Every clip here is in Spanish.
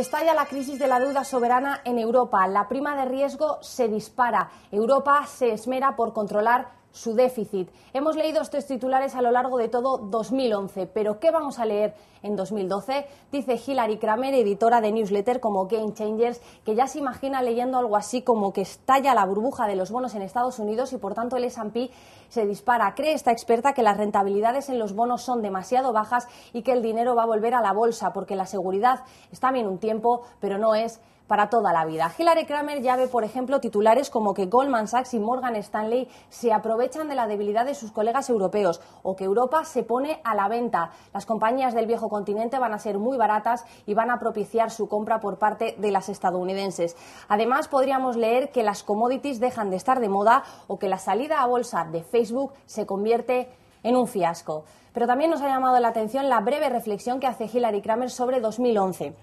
Estalla la crisis de la deuda soberana en Europa. La prima de riesgo se dispara. Europa se esmera por controlar su déficit. Hemos leído estos titulares a lo largo de todo 2011, pero ¿qué vamos a leer en 2012? Dice Hillary Kramer, editora de newsletter como Game Changers, que ya se imagina leyendo algo así como que estalla la burbuja de los bonos en Estados Unidos y por tanto el S&P se dispara. Cree esta experta que las rentabilidades en los bonos son demasiado bajas y que el dinero va a volver a la bolsa porque la seguridad está bien un tiempo, pero no es para toda la vida. Hillary Kramer ya ve, por ejemplo, titulares como que Goldman Sachs y Morgan Stanley se aprovechan de la debilidad de sus colegas europeos o que Europa se pone a la venta. Las compañías del viejo continente van a ser muy baratas y van a propiciar su compra por parte de las estadounidenses. Además, podríamos leer que las commodities dejan de estar de moda o que la salida a bolsa de Facebook se convierte en un fiasco. Pero también nos ha llamado la atención la breve reflexión que hace Hillary Kramer sobre 2011.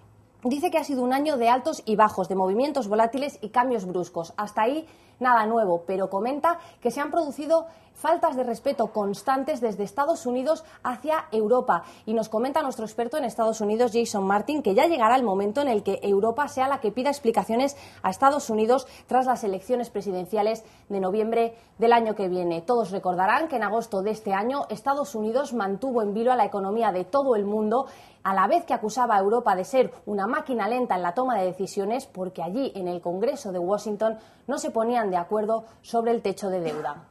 Dice que ha sido un año de altos y bajos, de movimientos volátiles y cambios bruscos. Hasta ahí nada nuevo, pero comenta que se han producido faltas de respeto constantes desde Estados Unidos hacia Europa. Y nos comenta nuestro experto en Estados Unidos, Jason Martin, que ya llegará el momento en el que Europa sea la que pida explicaciones a Estados Unidos tras las elecciones presidenciales de noviembre del año que viene. Todos recordarán que en agosto de este año Estados Unidos mantuvo en vilo a la economía de todo el mundo, a la vez que acusaba a Europa de ser una máquina lenta en la toma de decisiones porque allí, en el Congreso de Washington, no se ponían de acuerdo sobre el techo de deuda.